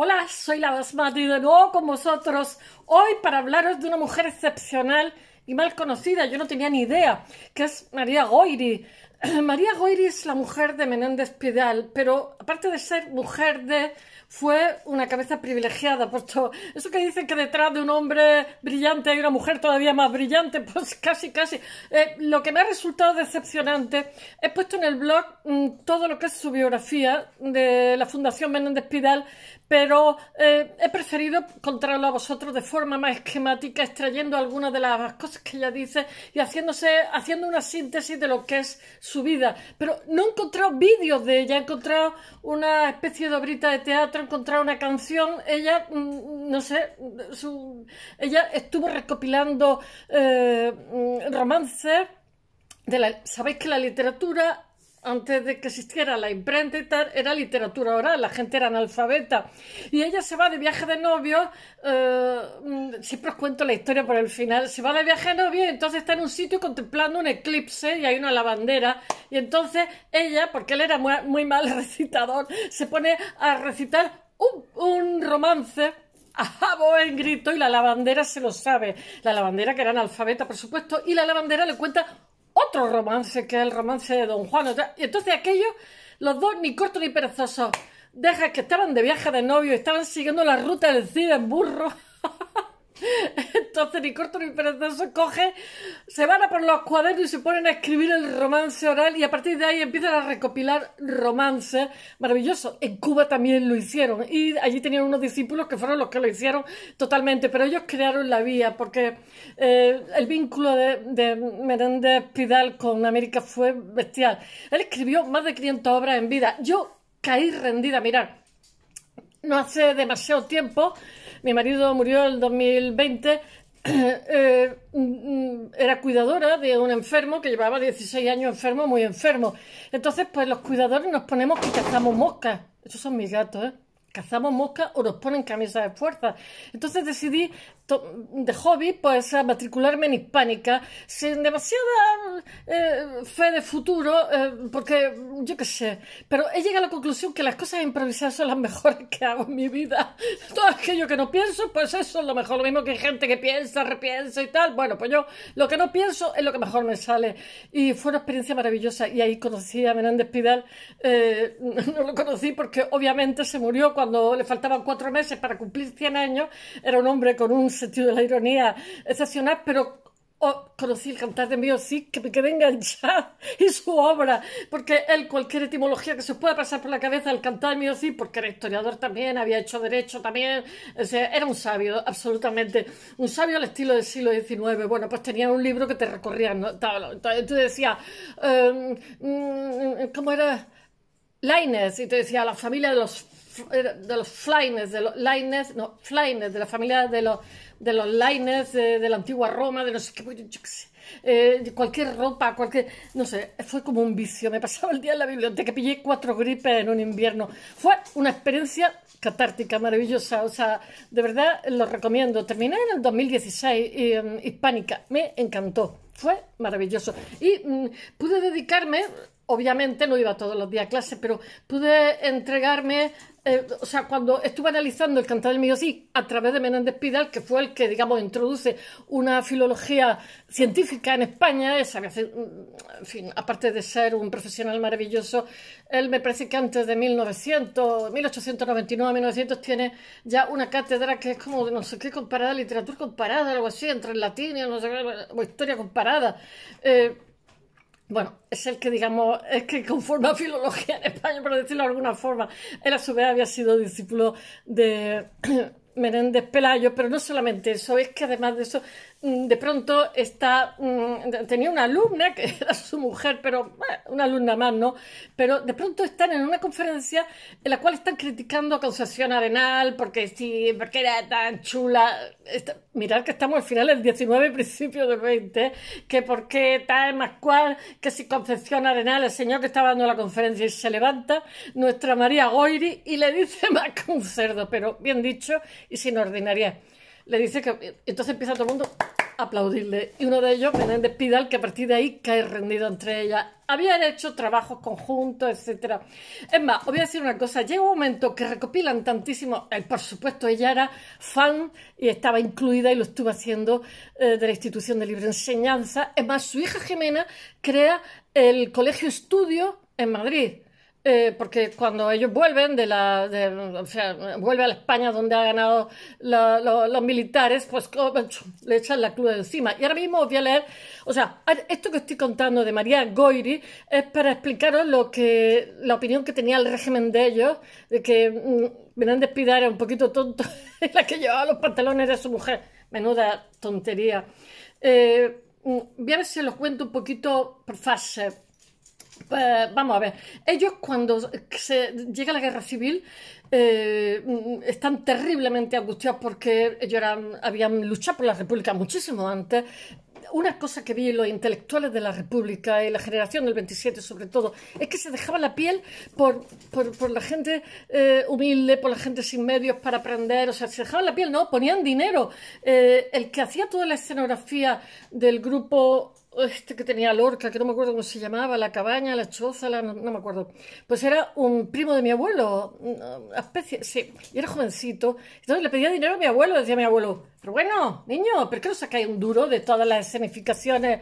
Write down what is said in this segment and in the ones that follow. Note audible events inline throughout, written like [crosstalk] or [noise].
Hola, soy la Basmati de nuevo con vosotros hoy para hablaros de una mujer excepcional y mal conocida. Yo no tenía ni idea que es María Goiri, [clears throat] María Goiri es la mujer de Menéndez Pidal, pero aparte de ser mujer de, fue una cabeza privilegiada, puesto eso que dicen que detrás de un hombre brillante hay una mujer todavía más brillante, [laughs] pues casi, casi. Eh, lo que me ha resultado decepcionante, he puesto en el blog mm, todo lo que es su biografía de la Fundación Menéndez Pidal, pero eh, he preferido contarlo a vosotros de forma más esquemática, extrayendo algunas de las cosas que ella dice y haciéndose, haciendo una síntesis de lo que es su vida. Pero no he encontrado vídeos de ella, he encontrado una especie de obrita de teatro, he encontrado una canción. Ella, mm, mm, no sé, ella estuvo recopilando eh, mm, romances. De la, Sabéis que la literatura antes de que existiera la imprenta y tal, era literatura oral, la gente era analfabeta. Y ella se va de viaje de novio, eh, mm, siempre os cuento la historia por el final, se va de viaje de novio y entonces está en un sitio contemplando un eclipse y hay una lavandera. Y entonces ella, porque él era muy, mal [laughs] recitador, se pone a recitar un, romance a ¡Ajabo! en grito y la lavandera se lo sabe. La lavandera que era analfabeta, por supuesto, y la lavandera le cuenta otro romance que es el romance de Don Juan. Y entonces aquellos, los dos ni cortos ni perezosos, deja que estaban de viaje de novio, estaban siguiendo la ruta del Cid en burro. Entonces, ni corto ni perezoso coge, se van a por los cuadernos y se ponen a escribir el romance oral y a partir de ahí empiezan a recopilar romances maravillosos. En Cuba también lo hicieron y allí tenían unos discípulos que fueron los que lo hicieron totalmente, pero ellos crearon la vía porque eh, el vínculo de, de Menéndez Pidal con América fue bestial. Él escribió más de 500 obras en vida. Yo caí rendida, mirar, no hace demasiado tiempo mi marido murió en el 2020, [clears throat] eh, mm, mm, era cuidadora de un enfermo que llevaba 16 años enfermo, muy enfermo. Entonces, pues los cuidadores nos ponemos que cazamos moscas. Esos son mis gatos, ¿eh? Cazamos moscas o nos ponen camisas de fuerza. Entonces decidí de hobby, pues a matricularme en hispánica sin demasiada eh, fe de futuro, eh, porque yo qué sé, pero he llegado a la conclusión que las cosas improvisadas son las [laughs] mejores que hago en mi vida. Todo aquello que no pienso, pues eso es lo mejor, lo mismo que hay gente que piensa, repiensa y tal. Bueno, pues yo lo que no pienso es lo que mejor me sale. Y fue una experiencia maravillosa y ahí conocí a Menéndez Pidal, eh, [laughs] no lo conocí porque obviamente se murió cuando le faltaban cuatro meses para cumplir 100 años, era un hombre con un sentido de la ironía excepcional, pero oh, conocí el cantar de Mio sí que me quedé enganchada y [laughs] su obra, porque él, cualquier etimología que se pueda pasar por la cabeza del cantar de Mio sí porque era historiador también, había hecho derecho también, era un sabio, absolutamente, un sabio al estilo del siglo XIX. Bueno, pues tenía un libro que te recorría, ¿no? tú decías, em, mm, ¿cómo era? Lines, y te decía, la familia de los, de los de los Lines, no, de la familia de los de los liners, de la antigua Roma, de no sé qué, pues, eh, cualquier ropa, cualquier... No sé, fue como un vicio. Me pasaba el día en la biblioteca, pillé cuatro gripes en un invierno. Fue una experiencia catártica, maravillosa. O sea, de verdad lo recomiendo. Terminé en el 2016, mm, hispánica. Me encantó. Fue maravilloso. Y mm, pude dedicarme obviamente no iba todos los días a clase, pero pude entregarme, eh, o sea, cuando estuve analizando el cantar del sí, a través de Menéndez Pidal, que fue el que, digamos, introduce una filología científica en España, Esa, eh, mm, en fin, aparte de ser un profesional maravilloso, él me parece que antes de 1900, 1899, 1900, tiene ya una cátedra que es como, no sé qué, comparada, literatura comparada, algo así, entre el latín y no sé qué, historia comparada. Eh, bueno, es el que, digamos, es que conforma [laughs] filología en España, por decirlo de alguna forma. Él a su vez había sido discípulo de [clears throat] Menéndez Pelayo, pero no solamente eso, es que además de eso Mm, de pronto está, mm, tenía una alumna que [laughs] era su mujer, pero una alumna más, ¿no? Pero de pronto están en una conferencia en la cual están criticando a Concepción Arenal porque sí, porque era tan chula. mirad que estamos al final del 19 principio del 20, que por qué tal más cual, que si Concepción Arenal, el señor que estaba dando la conferencia y se levanta, nuestra María Goiri y le dice [laughs] más que un cerdo, pero bien dicho y sin ordinaria le dice que. Entonces empieza todo el mundo a aplaudirle. Y uno de ellos, Menéndez Pidal, que a partir de ahí cae rendido entre ellas. Habían hecho trabajos conjuntos, etcétera. Es más, os voy a decir una cosa. Llega un momento que recopilan tantísimo. Eh, por supuesto, ella era fan y estaba incluida y lo estuvo haciendo eh, de la institución de libre enseñanza. Es más, su hija Jimena crea el colegio estudio en Madrid eh, porque cuando ellos vuelven de la, vuelve a España donde ha ganado los militares, pues le echan la cruz encima. Y ahora mismo os voy a leer, o sea, esto que estoy contando de María Goiri es para explicaros lo que, la opinión que tenía el régimen de ellos, de que mm, Menéndez era un poquito tonto, [laughs] la que llevaba los pantalones de su mujer. Menuda tontería. Eh, mm, voy a ver si los cuento un poquito por fase eh, vamos a ver, ellos cuando se llega la guerra civil eh, están terriblemente angustiados porque ellos eran, habían luchado por la República muchísimo antes. Una cosa que vi los intelectuales de la República y la generación del 27 sobre todo es que se dejaban la piel por, por, la gente eh, humilde, por la gente sin medios para aprender, o sea, se dejaban la piel, no, ponían dinero. el que hacía toda la escenografía del grupo este que tenía Lorca, que no me acuerdo cómo se llamaba, la cabaña, la choza, no, me acuerdo. Pues era un primo de mi abuelo, mm, una especie, sí, y era jovencito. Entonces le pedía dinero a mi abuelo, decía mi abuelo, pero bueno, niño, ¿pero qué no sacáis un duro de todas las escenificaciones,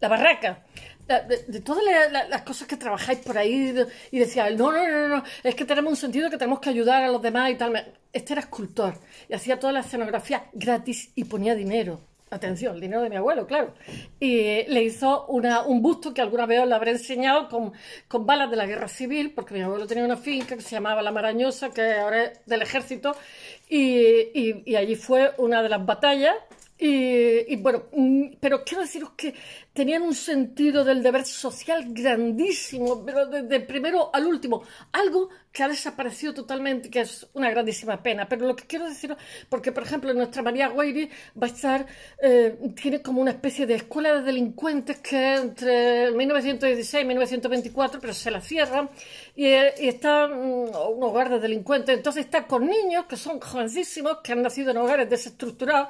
la barraca? De, todas las cosas que trabajáis por ahí y decía, no, no, no, no, es que tenemos un sentido que tenemos que ayudar a los demás y tal. Este era escultor y hacía toda la escenografía gratis y ponía dinero atención, el dinero de mi abuelo, claro, y le hizo un busto que alguna vez os lo habré enseñado con, con balas de la guerra civil, porque mi abuelo tenía una finca que se llamaba La Marañosa, que ahora es del ejército, y, allí fue una de las batallas y, bueno, mm, pero quiero deciros que tenían un sentido del deber social grandísimo, pero desde primero al último. Algo que ha desaparecido totalmente, que es una grandísima pena. Pero lo que quiero decir, porque por ejemplo nuestra María Guairi va a estar, eh, tiene como una especie de escuela de delincuentes que entre 1916 y 1924, pero se la cierran, eh, y, está mm, un hogar de delincuentes. Entonces está con niños que son jovencísimos, que han nacido en hogares desestructurados,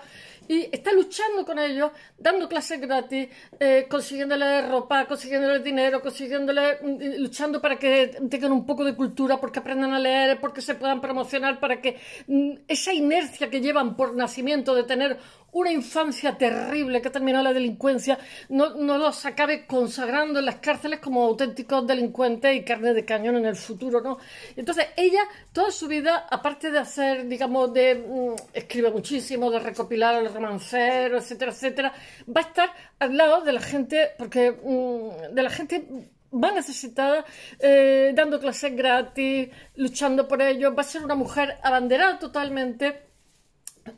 y está luchando con ellos, dando clases gratis. Eh, consiguiéndole ropa, consiguiéndole dinero, consiguiéndole, mm, luchando para que tengan un poco de cultura, porque aprendan a leer, porque se puedan promocionar, para que mm, esa inercia que llevan por nacimiento de tener una infancia terrible que ha terminado la delincuencia, no, los acabe consagrando en las cárceles como auténticos delincuentes y carne de cañón en el futuro, ¿no? Entonces, ella, toda su vida, aparte de hacer, digamos, de mm, escribe muchísimo, de recopilar el romancero, etcétera, etcétera, va a estar al lado de la gente, porque mm, de la gente va necesitada, eh, dando clases gratis, luchando por ello, va a ser una mujer abanderada totalmente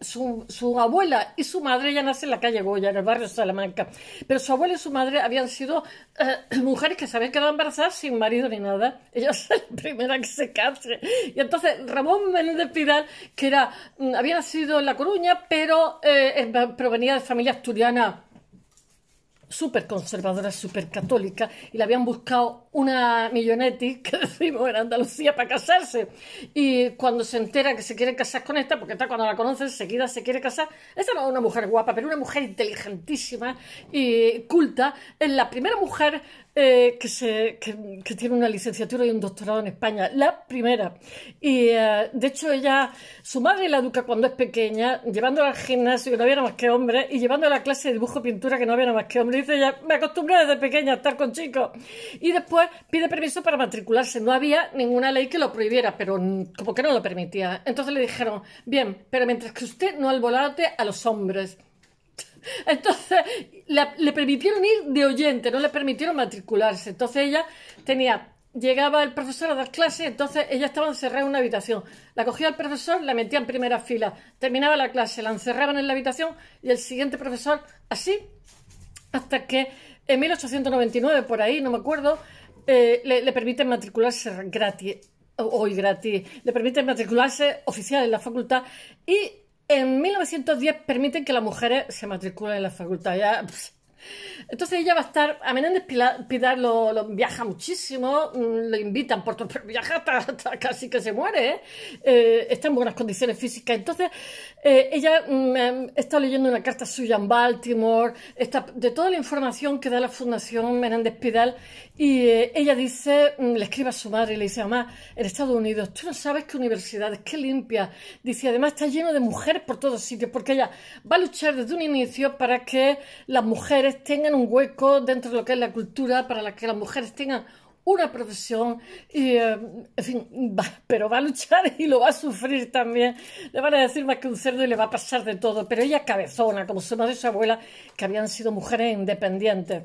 su, abuela y su madre, ya nace en la calle Goya, en el barrio de Salamanca, pero su abuela y su madre habían sido eh, [clears throat] mujeres que se habían quedado embarazadas sin marido ni nada. Ella es [laughs] la primera que se case. Y entonces Ramón Menéndez Pidal, que era, mm, había nacido en La Coruña, pero eh, provenía de familia asturiana súper conservadora, súper católica, y le habían buscado una millonetti, [laughs] que decimos en Andalucía, para casarse. Y cuando se entera que se quiere casar con esta, porque está cuando la conoce, enseguida se quiere casar, esta no es una mujer guapa, pero una mujer inteligentísima y culta, es la primera mujer eh, que, se, tiene una licenciatura y un doctorado en España, la primera. Y eh, de hecho ella, su madre la educa cuando es pequeña, llevándola al gimnasio, que no había nada más que hombres, y llevándola a la clase de dibujo y pintura, que no había nada más que hombres. Dice ella, me acostumbré desde pequeña a estar con chicos. Y después pide permiso para matricularse. No había ninguna ley que lo prohibiera, pero como que no lo permitía. Entonces le dijeron, bien, pero mientras que usted no al volante a los hombres. [laughs] Entonces, le permitieron ir de oyente, no le permitieron matricularse. Entonces ella tenía, llegaba el profesor a dar clases, entonces ella estaba encerrada en una habitación. La cogía el profesor, la metía en primera fila, terminaba la clase, la encerraban en la habitación y el siguiente profesor, así, hasta que en 1899, por ahí, no me acuerdo, eh, le, le permiten matricularse gratis hoy gratis, le permiten matricularse oficial en la facultad y en 1910 permiten que las mujeres se matriculen en la facultad. Ya, entonces ella va a estar, a Menéndez Pidal lo, viaja muchísimo, mm, lo invitan por todo, pero viaja hasta, casi que se muere, ¿eh? Eh, está en buenas condiciones físicas. Entonces eh, ella mm, em, está leyendo una carta suya en Baltimore, está, de toda la información que da la Fundación Menéndez Pidal, y ella dice, mm, le escribe a su madre y le dice, mamá, en Estados Unidos, tú no sabes qué universidades, qué limpia. Dice, además está lleno de mujeres por todos sitios, porque ella va a luchar desde un inicio para que las mujeres tengan un hueco dentro de lo que es la cultura, para la que las mujeres tengan una profesión y, eh, en fin, pero va a luchar y lo va a sufrir también. Le van a decir más que un cerdo y le va a pasar de todo, pero ella cabezona, como su madre y su abuela, que habían sido mujeres independientes.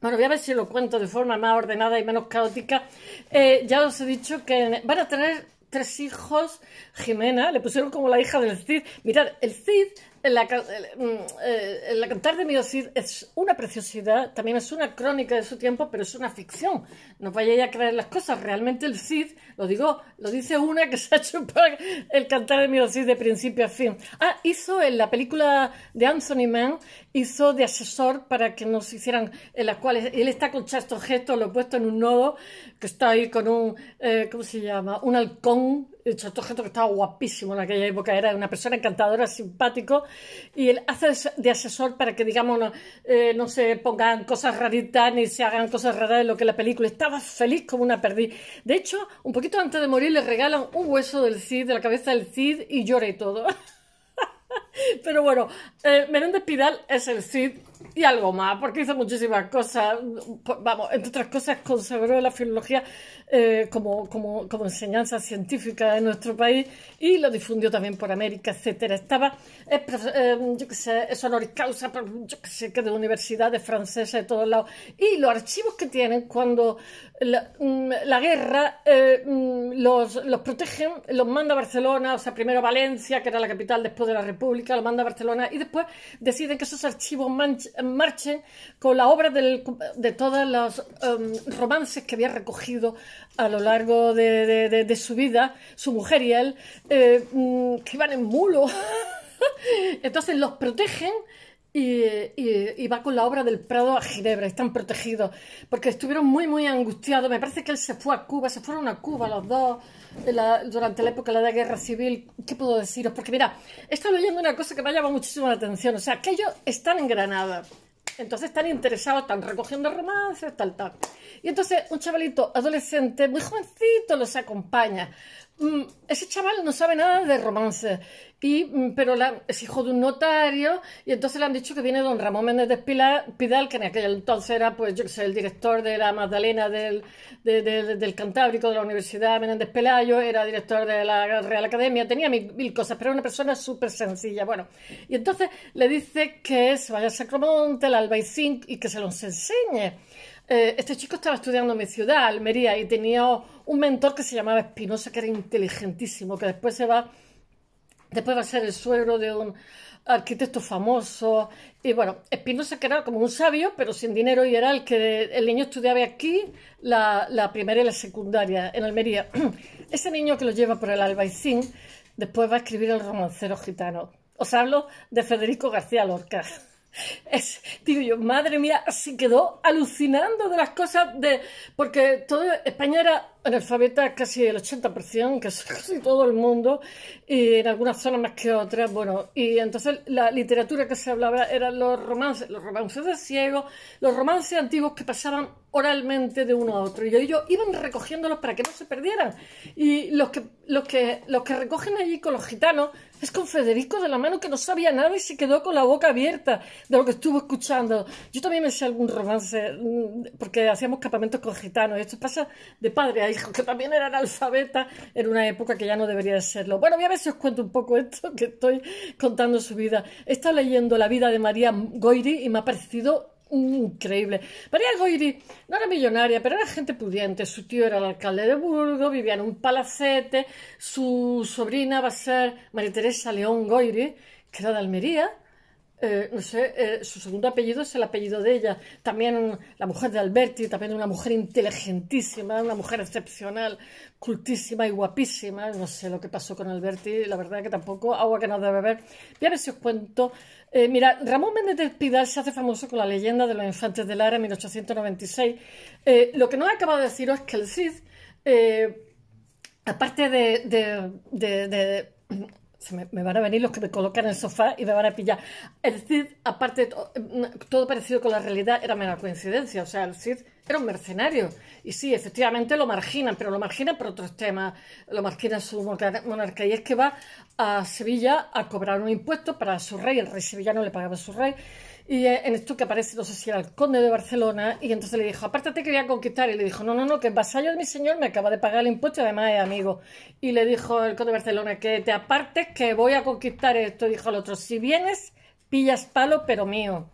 Bueno, voy a ver si lo cuento de forma más ordenada y menos caótica. Eh, ya os he dicho que van a tener tres hijos, Jimena, le pusieron como la hija del Cid. Mirad, el Cid la, Cantar mm, eh, de Mio Cid es una preciosidad, también es una crónica de su tiempo, pero es una ficción. No vayáis a creer las cosas. Realmente el Cid, lo digo, lo dice una que [laughs] se ha hecho para el Cantar de Mio Cid de principio a fin. Ah, hizo en la película de Anthony Mann, hizo de asesor para que nos hicieran, en las cuales él está con estos gestos, lo he puesto en un nodo, que está ahí con un, eh, ¿cómo se llama? Un halcón Hecho, gente que estaba guapísimo en aquella época, era una persona encantadora, simpático, y él hace de asesor para que, digamos, eh, no, se pongan cosas raritas ni se hagan cosas raras de lo que la película. Estaba feliz como una perdiz. De hecho, un poquito antes de morir le regalan un hueso del Cid, de la cabeza del Cid, y llora y todo. [laughs] Pero bueno, eh, Menéndez Pidal es el Cid y algo más, porque hizo muchísimas cosas. Vamos, entre otras cosas, consagró la filología eh, como, enseñanza científica en nuestro país y lo difundió también por América, etcétera. Estaba, es, eh, yo qué sé, es y causa, yo qué sé, que de universidades francesas de todos lados. Y los archivos que tienen cuando la, mm, guerra eh, mm, los, los protegen, los manda a Barcelona, o sea, primero a Valencia, que era la capital después de la República, los manda a Barcelona y después deciden que esos archivos manchan en Marchen con la obra de todos los em, romances que había recogido a lo largo de, su vida, su mujer y él, eh, mm, que iban en mulo. [laughs] Entonces los protegen y, va con la obra del Prado a Ginebra, están protegidos, porque estuvieron muy, muy angustiados. Me parece que él se fue a Cuba, se fueron a Cuba los dos eh, durante la época de la guerra civil. ¿Qué puedo deciros? Porque mira, estoy leyendo una cosa que me ha llamado muchísimo la atención. O sea, que ellos están en Granada, entonces están interesados, están recogiendo romances, tal, tal. Y entonces un chavalito adolescente, muy jovencito, los acompaña. Mm, ese chaval no sabe nada de romances y, mm, pero es hijo de un notario y entonces le han dicho que viene don Ramón Méndez Pidal, que en aquel entonces era pues yo sé, el director de la Magdalena del, Cantábrico de la Universidad Menéndez Pelayo, era director de la Real Academia, tenía mil, cosas, pero era una persona súper sencilla. Bueno, y entonces le dice que se vaya a Sacromonte, al Albaicín y que se los enseñe eh, este chico estaba estudiando en mi ciudad, Almería, y tenía un mentor que se llamaba Espinosa, que era inteligentísimo, que después se va Después va a ser el suegro de un arquitecto famoso. Y bueno, Espinosa que era como un sabio, pero sin dinero, y era el que el niño estudiaba aquí la, primera y la secundaria, en Almería. [clears throat] Ese niño que lo lleva por el albaicín, después va a escribir el romancero gitano. Os hablo de Federico García Lorca. [laughs] Es, digo yo, madre mía, se quedó alucinando de las cosas de... Porque toda España era analfabeta casi el 80%, que es [laughs] casi todo el mundo, y en algunas zonas más que otras, bueno, y entonces la literatura que se hablaba eran los romances, los romances de ciego los romances antiguos que pasaban oralmente de uno a otro, y ellos iban recogiéndolos para que no se perdieran, y los que, los que, los que recogen allí con los gitanos es con Federico de la mano que no sabía nada y se quedó con la boca abierta de lo que estuvo escuchando. Yo también me sé algún romance, mm, porque hacíamos campamentos con gitanos, y esto pasa de padre a que también era analfabeta, en una época que ya no debería serlo. Bueno, voy a ver si os cuento un poco esto, que estoy contando su vida. He estado leyendo la vida de María Goiri y me ha parecido increíble. María Goiri no era millonaria, pero era gente pudiente. Su tío era el alcalde de Burgo, vivía en un palacete. Su sobrina va a ser María Teresa León Goiri, que era de Almería eh, no sé, eh, su segundo apellido es el apellido de ella. También la mujer de Alberti, también una mujer inteligentísima, una mujer excepcional, cultísima y guapísima. No sé lo que pasó con Alberti, la verdad que tampoco, agua que no debe beber. Bien a ver si os cuento. Eh, mira, Ramón Méndez Pidal se hace famoso con la leyenda de los infantes de Lara en 1896. lo que no he acabado de deciros es que el Cid, aparte de se me, van a venir los que me colocan en el sofá y me van a pillar. el Cid, aparte, mm, todo parecido con la realidad era mera coincidencia. O sea, el Cid era un mercenario. Y sí, efectivamente lo marginan, pero lo marginan por otros temas. Lo marginan su monarca Y es que va a Sevilla a cobrar un impuesto para su rey. El rey sevillano le pagaba a su rey. Y eh, en esto que aparece, no sé si era el conde de Barcelona, y entonces le dijo, aparte te quería conquistar, y le dijo, no, no, no, que el vasallo de mi señor me acaba de pagar el impuesto además es amigo. Y le dijo el conde de Barcelona, que te apartes, que voy a conquistar esto. Y dijo el otro, si vienes, pillas palo, pero mío.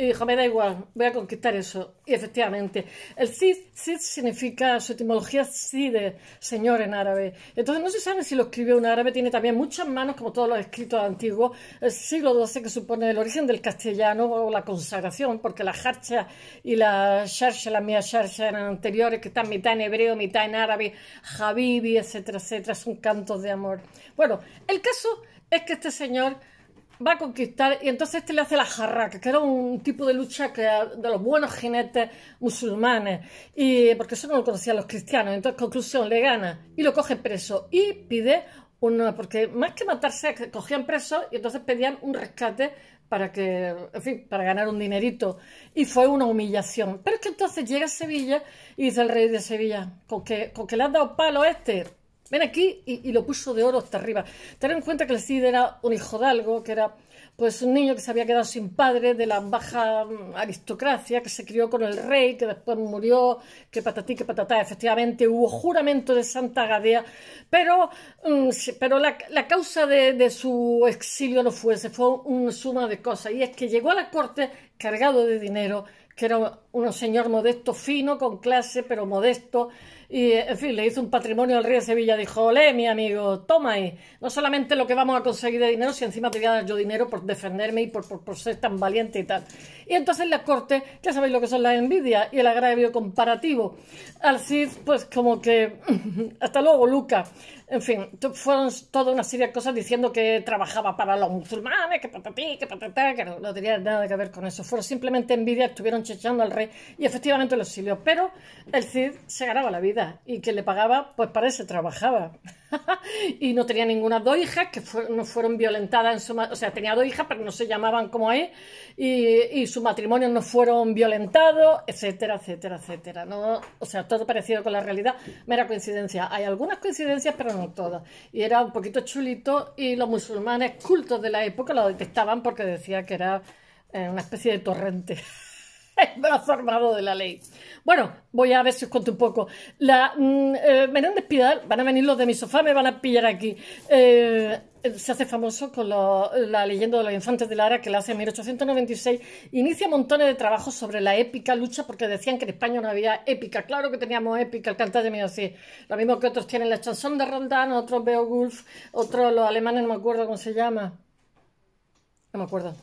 Y dijo, me da igual, voy a conquistar eso. Y efectivamente, el Cid, significa, su etimología Cide, señor en árabe. Entonces no se sabe si lo escribió un árabe, tiene también muchas manos, como todos los escritos antiguos, el siglo XII que supone el origen del castellano o la consagración, porque la Harcha y la sharsha, la mía sharsha eran anteriores, que están mitad en hebreo, mitad en árabe, habibi, etcétera, etcétera, son cantos de amor. Bueno, el caso es que este señor va a conquistar y entonces este le hace la jarraca, que era un tipo de lucha que, de los buenos jinetes musulmanes, y, porque eso no lo conocían los cristianos. Entonces, conclusión, le gana y lo coge preso y pide uno porque más que matarse, cogían preso y entonces pedían un rescate para que, en fin, para ganar un dinerito. Y fue una humillación. Pero es que entonces llega a Sevilla y dice el rey de Sevilla, con que, con que le has dado palo a este, ven aquí, y, lo puso de oro hasta arriba. Ten en cuenta que el Cid era un hijo de algo, que era pues un niño que se había quedado sin padre de la baja mm, aristocracia, que se crió con el rey, que después murió, que patatí, que patatá. Efectivamente hubo juramento de Santa Gadea, pero, mm, pero la, causa de, su exilio no fue ese, fue una suma de cosas. Y es que llegó a la corte cargado de dinero, que era un señor modesto, fino, con clase, pero modesto, y, en fin, le hizo un patrimonio al rey de Sevilla. Dijo, ole mi amigo, toma ahí. No solamente lo que vamos a conseguir de dinero, si encima te voy a dar yo dinero por defenderme y por, por, ser tan valiente y tal. Y entonces la corte, ya sabéis lo que son las envidias y el agravio comparativo. Al Cid, pues como que... [laughs] hasta luego, Luca. En fin, fueron toda una serie de cosas diciendo que trabajaba para los musulmanes, que patatí, que patatá, que no, no, tenía nada que ver con eso. Fueron simplemente envidias, estuvieron chechando al rey y efectivamente lo exilió. Pero el Cid se ganaba la vida y que le pagaba, pues para eso trabajaba. [laughs] y no tenía ninguna dos hijas que no fueron violentadas en su O sea, tenía dos hijas, pero no se llamaban como él y, y sus matrimonios no fueron violentados, etcétera, etcétera, etcétera. No, o sea, todo parecido con la realidad, mera coincidencia. Hay algunas coincidencias, pero no todas. Y era un poquito chulito y los musulmanes cultos de la época lo detestaban porque decía que era eh, una especie de torrente. [laughs] [laughs] el brazo de la ley. Bueno, voy a ver si os cuento un poco. La, mm, eh, van a venir los de mi sofá, me van a pillar aquí. Eh, se hace famoso con la leyenda de los infantes de Lara, que la hace en 1896. Inicia montones de trabajos sobre la épica lucha, porque decían que en España no había épica. Claro que teníamos épica, el cantante de mí así. Lo mismo que otros tienen la chanson de Rondán, otros Beowulf, otros los alemanes, no me acuerdo cómo se llama. No me acuerdo.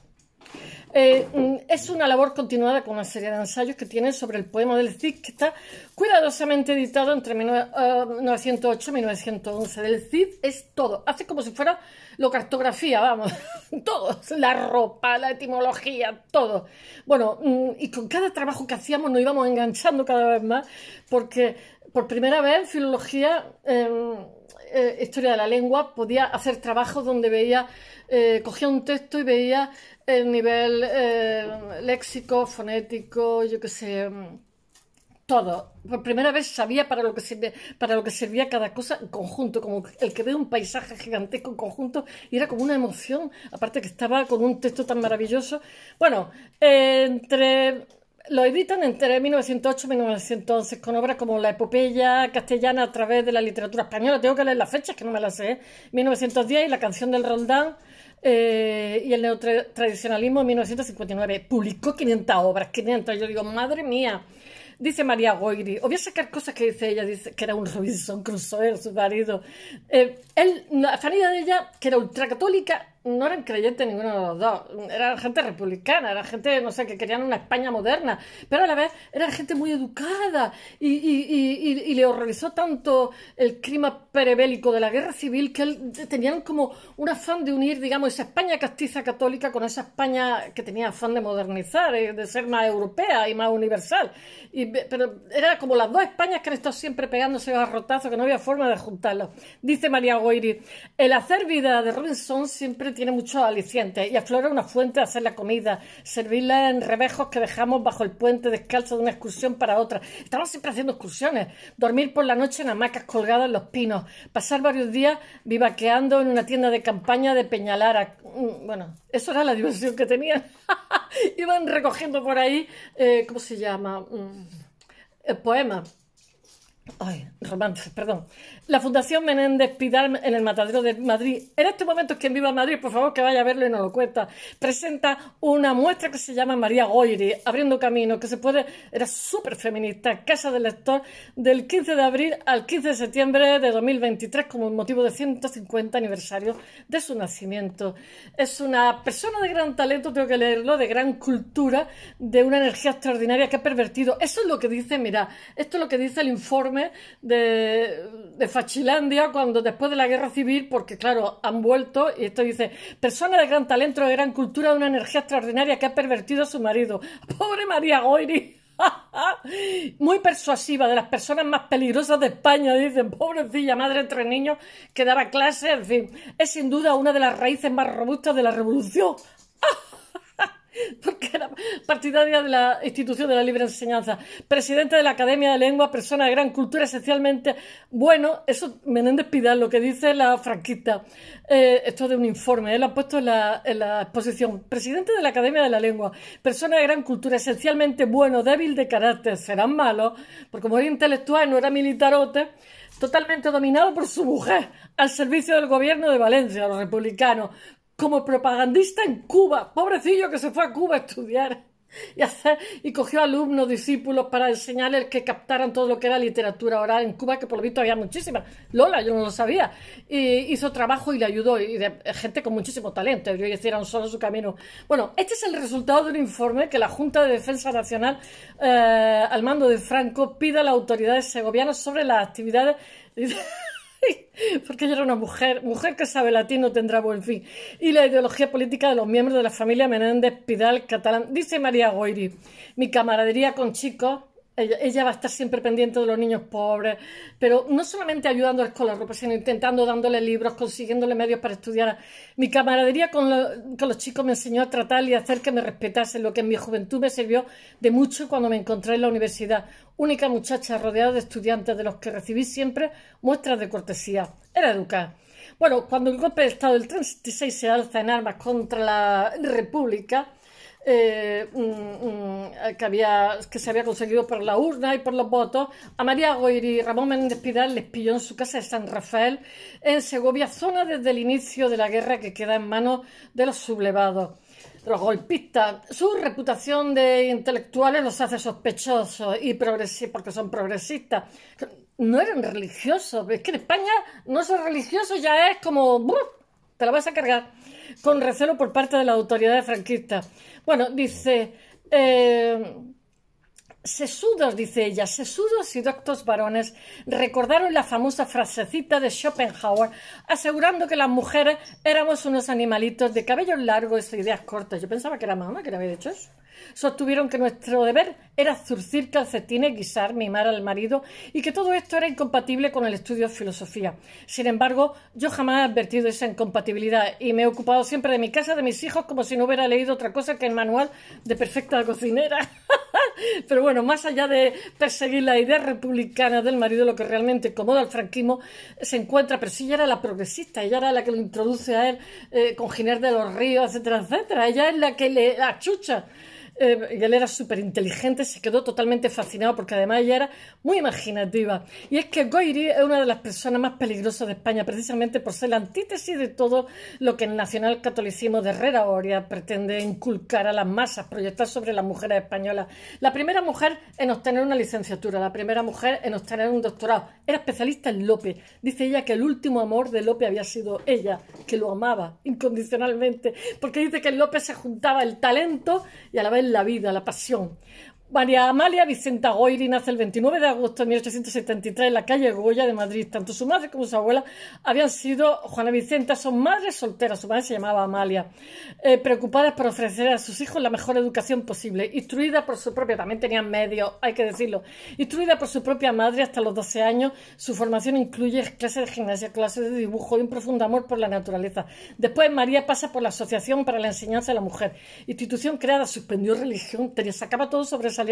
Eh, mm, es una labor continuada con una serie de ensayos que tiene sobre el poema del Cid, que está cuidadosamente editado entre 1908 eh, y 1911. Del Cid es todo, hace como si fuera lo cartografía, vamos, [laughs] todo, la ropa, la etimología, todo. Bueno, mm, y con cada trabajo que hacíamos nos íbamos enganchando cada vez más, porque por primera vez filología... Em, eh, historia de la lengua, podía hacer trabajos donde veía, eh, cogía un texto y veía el nivel eh, léxico, fonético, yo qué sé, mm, todo. Por primera vez sabía para lo que para lo que servía cada cosa en conjunto, como el que ve un paisaje gigantesco en conjunto, y era como una emoción, aparte que estaba con un texto tan maravilloso. Bueno, entre lo editan entre 1908 y 1911 con obras como La epopeya castellana a través de la literatura española. Tengo que leer las fechas, que no me las sé. 1910 ¿eh? y La canción del Roldán eh, y el neotradicionalismo en 1959. Publicó 500 obras, 500. Yo digo, madre mía. Dice María Goiri, O voy a sacar cosas que dice ella, dice que era un Robinson Crusoe, su marido. Eh, la familia de ella, que era ultracatólica, no eran creyentes ninguno de los dos. Era gente republicana, era gente, no sé, que querían una España moderna, pero a la vez era gente muy educada y, le horrorizó tanto el clima perebélico de la guerra civil que tenían como un afán de unir, digamos, esa España castiza católica con esa España que tenía afán de modernizar, de ser más europea y más universal. pero era como las dos Españas que han estado siempre pegándose a rotazo que no había forma de juntarlos. Dice María Goiri, el hacer vida de Robinson siempre tiene muchos alicientes y aflora una fuente de hacer la comida, servirla en rebejos que dejamos bajo el puente descalzo de una excursión para otra. Estamos siempre haciendo excursiones, dormir por la noche en hamacas colgadas en los pinos, pasar varios días vivaqueando en una tienda de campaña de Peñalara. Mm, bueno, eso era la diversión que tenían. [laughs] Iban recogiendo por ahí, eh, ¿cómo se llama? Mm, poema. Ay, romance, perdón. La Fundación Menéndez Pidal en el Matadero de Madrid. En estos momentos, quien viva en Madrid, por favor que vaya a verlo y no lo cuenta. Presenta una muestra que se llama María Goiri, Abriendo Camino, que se puede. Era súper feminista, Casa del Lector, del 15 de abril al 15 de septiembre de 2023, como motivo de 150 aniversario de su nacimiento. Es una persona de gran talento, tengo que leerlo, de gran cultura, de una energía extraordinaria que ha pervertido. Eso es lo que dice, mira, esto es lo que dice el informe de, de Fachilandia cuando después de la guerra civil, porque claro, han vuelto, y esto dice, personas de gran talento, de gran cultura, de una energía extraordinaria que ha pervertido a su marido. [laughs] Pobre María Goiri. [laughs] Muy persuasiva, de las personas más peligrosas de España, dicen, pobrecilla madre de tres niños que daba clase, en fin, es sin duda una de las raíces más robustas de la revolución. [laughs] porque era partidaria de la institución de la libre enseñanza, presidente de la Academia de Lengua, persona de gran cultura, esencialmente, bueno, eso Menéndez Pidal, lo que dice la franquista, eh, esto de un informe, él ha puesto en la, en la exposición, presidente de la Academia de la Lengua, persona de gran cultura, esencialmente bueno, débil de carácter, serán malos, porque como era intelectual, no era militarote, totalmente dominado por su mujer, al servicio del gobierno de Valencia, los republicanos, como propagandista en Cuba, pobrecillo que se fue a Cuba a estudiar y, y cogió alumnos, discípulos para enseñarles que captaran todo lo que era literatura oral en Cuba, que por lo visto había muchísima. Lola, yo no lo sabía. Y hizo trabajo y le ayudó, y gente con muchísimo talento, yo un solo su camino. Bueno, este es el resultado de un informe que la Junta de Defensa Nacional, eh, al mando de Franco, pide a las autoridades segovianas sobre las actividades. [laughs] porque yo era una mujer, mujer que sabe latín no tendrá buen fin, y la ideología política de los miembros de la familia Menéndez Pidal Catalán. Dice María Goiri, mi camaradería con chicos ella, va a estar siempre pendiente de los niños pobres, pero no solamente ayudando con la ropa, sino intentando dándole libros, consiguiéndole medios para estudiar. Mi camaradería con, los chicos me enseñó a tratar y hacer que me respetasen, lo que en mi juventud me sirvió de mucho cuando me encontré en la universidad, única muchacha rodeada de estudiantes de los que recibí siempre muestras de cortesía. Era educada. Bueno, cuando el golpe de Estado del 36 se alza en armas contra la República, eh, eh, que, había, que se había conseguido por la urna y por los votos, a María Goiri y Ramón Méndez Pidal les pilló en su casa de San Rafael, en Segovia, zona desde el inicio de la guerra que queda en manos de los sublevados los golpistas. Su reputación de intelectuales los hace sospechosos y progresistas, porque son progresistas. No eran religiosos. Es que en España no ser religioso ya es como... Te la vas a cargar con recelo por parte de la autoridad franquista Bueno, dice, eh, sesudos, dice ella, sesudos y doctos varones recordaron la famosa frasecita de Schopenhauer asegurando que las mujeres éramos unos animalitos de cabellos largos y ideas cortas. Yo pensaba que era mamá que le había dicho eso. Sostuvieron que nuestro deber era zurcir calcetines, guisar, mimar al marido y que todo esto era incompatible con el estudio de filosofía. Sin embargo, yo jamás he advertido esa incompatibilidad y me he ocupado siempre de mi casa, de mis hijos, como si no hubiera leído otra cosa que el manual de perfecta cocinera. [laughs] Pero bueno, más allá de perseguir la idea republicana del marido, lo que realmente incomoda al franquismo se encuentra, pero sí ella era la progresista, ella era la que lo introduce a él eh, con Giner de los Ríos, etcétera, etcétera. Ella es la que le achucha eh, él era súper inteligente, se quedó totalmente fascinado porque además ella era muy imaginativa. Y es que Goiri es una de las personas más peligrosas de España, precisamente por ser la antítesis de todo lo que el nacional catolicismo de Herrera Oria pretende inculcar a las masas, proyectar sobre las mujeres españolas. La primera mujer en obtener una licenciatura, la primera mujer en obtener un doctorado. Era especialista en López. Dice ella que el último amor de López había sido ella, que lo amaba incondicionalmente, porque dice que en López se juntaba el talento y a la vez la vida, la pasión. María Amalia Vicenta Goyri nace el 29 de agosto de 1873 en la calle Goya de Madrid. Tanto su madre como su abuela habían sido Juana Vicenta, son madres solteras, su madre se llamaba Amalia, eh, preocupadas por ofrecer a sus hijos la mejor educación posible, instruida por su propia, también tenían medios, hay que decirlo, instruida por su propia madre hasta los 12 años, su formación incluye clases de gimnasia, clases de dibujo y un profundo amor por la naturaleza. Después María pasa por la Asociación para la Enseñanza de la Mujer, institución creada, suspendió religión, tenía, sacaba todo sobre esa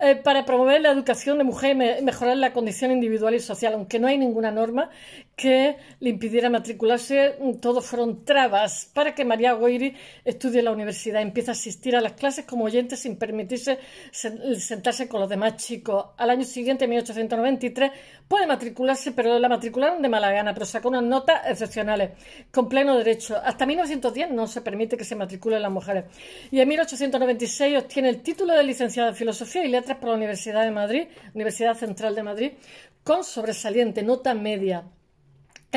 eh, para promover la educación de mujeres y mejorar la condición individual y social, aunque no hay ninguna norma que le impidiera matricularse, mm, todo fueron trabas para que María Goiri estudie en la universidad, empiece a asistir a las clases como oyente sin permitirse sentarse con los demás chicos. Al año siguiente, 1893, Puede matricularse, pero la matricularon de mala gana, pero sacó unas notas excepcionales, eh, con pleno derecho. Hasta 1910 no se permite que se matriculen las mujeres. Y en 1896 obtiene el título de licenciada en Filosofía y Letras por la Universidad de Madrid, Universidad Central de Madrid, con sobresaliente, nota media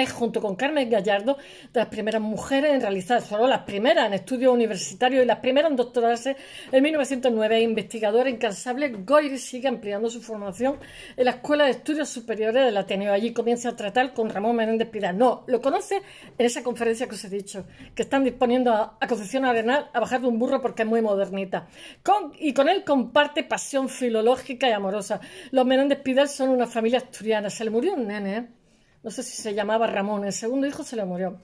junto con Carmen Gallardo de las primeras mujeres en realizar, solo las primeras en estudios universitarios y las primeras en doctorarse en 1909. Investigadora incansable, Goyri sigue ampliando su formación en la Escuela de Estudios Superiores del Ateneo. Allí comienza a tratar con Ramón Menéndez Pidal No, lo conoce en esa conferencia que os he dicho, que están disponiendo a, Concepción Arenal a bajar de un burro porque es muy modernita. y con él comparte pasión filológica y amorosa. Los Menéndez Pidal son una familia asturiana. Se le murió un nene, ¿eh? no sé si se llamaba Ramón, el segundo hijo se le murió.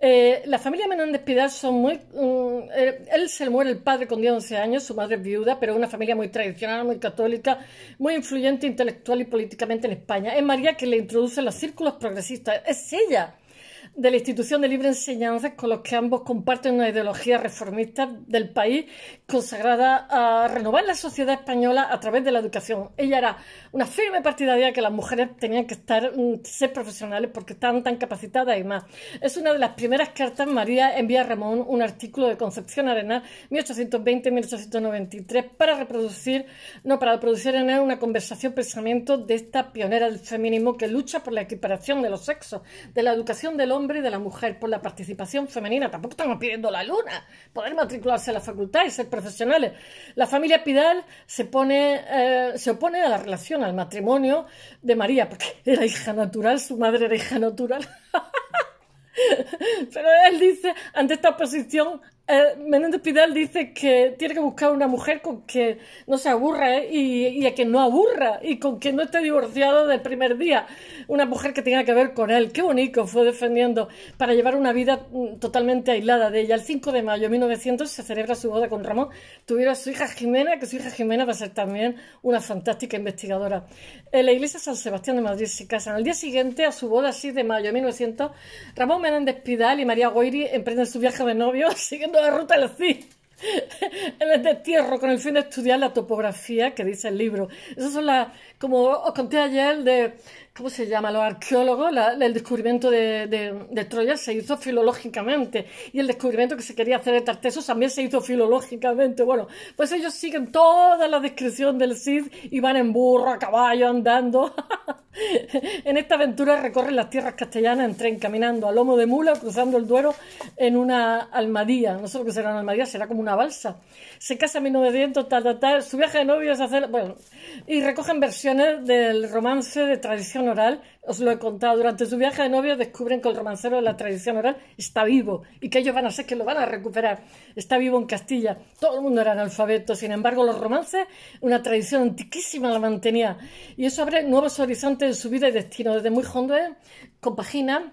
Eh, la familia Menéndez Pidal son muy... Mm, eh, él se le muere el padre con 10 11 años, su madre es viuda, pero es una familia muy tradicional, muy católica, muy influyente intelectual y políticamente en España. Es María que le introduce los círculos progresistas, es ella de la Institución de Libre Enseñanza con los que ambos comparten una ideología reformista del país consagrada a renovar la sociedad española a través de la educación. Ella era una firme partidaria que las mujeres tenían que estar, mm, ser profesionales porque estaban tan capacitadas y más. Es una de las primeras cartas María envía a Ramón un artículo de Concepción Arenal 1820-1893 para reproducir, no, para producir en él una conversación pensamiento de esta pionera del feminismo que lucha por la equiparación de los sexos, de la educación del hombre y de la mujer, por la participación femenina. Tampoco estamos pidiendo la luna, poder matricularse a la facultad y ser profesionales. La familia Pidal se, pone, eh, se opone a la relación, al matrimonio de María, porque era hija natural, su madre era hija natural. [laughs] Pero él dice, ante esta oposición... Eh, Menéndez Pidal dice que tiene que buscar una mujer con que no se aburra eh, y, a que no aburra y con que no esté divorciado del primer día. Una mujer que tenga que ver con él. Qué bonito fue defendiendo para llevar una vida mm, totalmente aislada de ella. El 5 de mayo de 1900 se celebra su boda con Ramón. Tuviera su hija Jimena, que su hija Jimena va a ser también una fantástica investigadora. En la iglesia San Sebastián de Madrid se casan. Al día siguiente, a su boda 6 de mayo de 1900, Ramón Menéndez Pidal y María Goiri emprenden su viaje de novios [laughs] siguiendo la ruta del [laughs] en El destierro con el fin de estudiar la topografía que dice el libro. Esas son las como os conté ayer de, ¿cómo se llama? Los arqueólogos, el descubrimiento de, Troya se hizo filológicamente y el descubrimiento que se quería hacer de Tartessos también se hizo filológicamente. Bueno, pues ellos siguen toda la descripción del Cid y van en burro, a caballo, andando. [laughs] en esta aventura recorren las tierras castellanas en tren, caminando a lomo de mula cruzando el Duero en una almadía. No sé lo que será una almadía, será como una balsa. Se casa en 1900, tal, tal, tal. Su viaje de es hacer, Bueno, y recogen versiones del romance de tradición oral, os lo he contado, durante su viaje de novio descubren que el romancero de la tradición oral está vivo y que ellos van a ser que lo van a recuperar. Está vivo en Castilla, todo el mundo era analfabeto, sin embargo los romances, una tradición antiquísima la mantenía y eso abre nuevos horizontes en su vida y destino. Desde muy joven compagina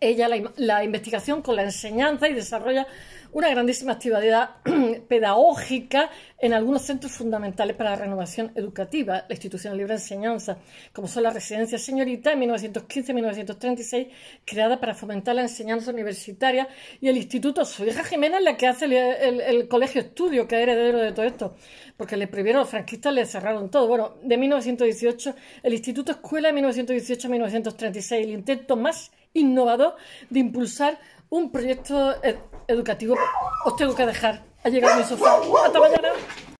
ella la, investigación con la enseñanza y desarrolla una grandísima actividad [clears throat] pedagógica en algunos centros fundamentales para la renovación educativa, la institución de libre enseñanza, como son la residencia señorita en 1915-1936, creada para fomentar la enseñanza universitaria, y el instituto Su hija Jimena, en la que hace el, colegio estudio, que es heredero de todo esto, porque le prohibieron los franquistas, le cerraron todo. Bueno, de 1918, el instituto escuela de 1918-1936, el intento más innovador de impulsar un proyecto e-, educativo. Os tengo que dejar. Ha llegado mi sofá. Hasta mañana.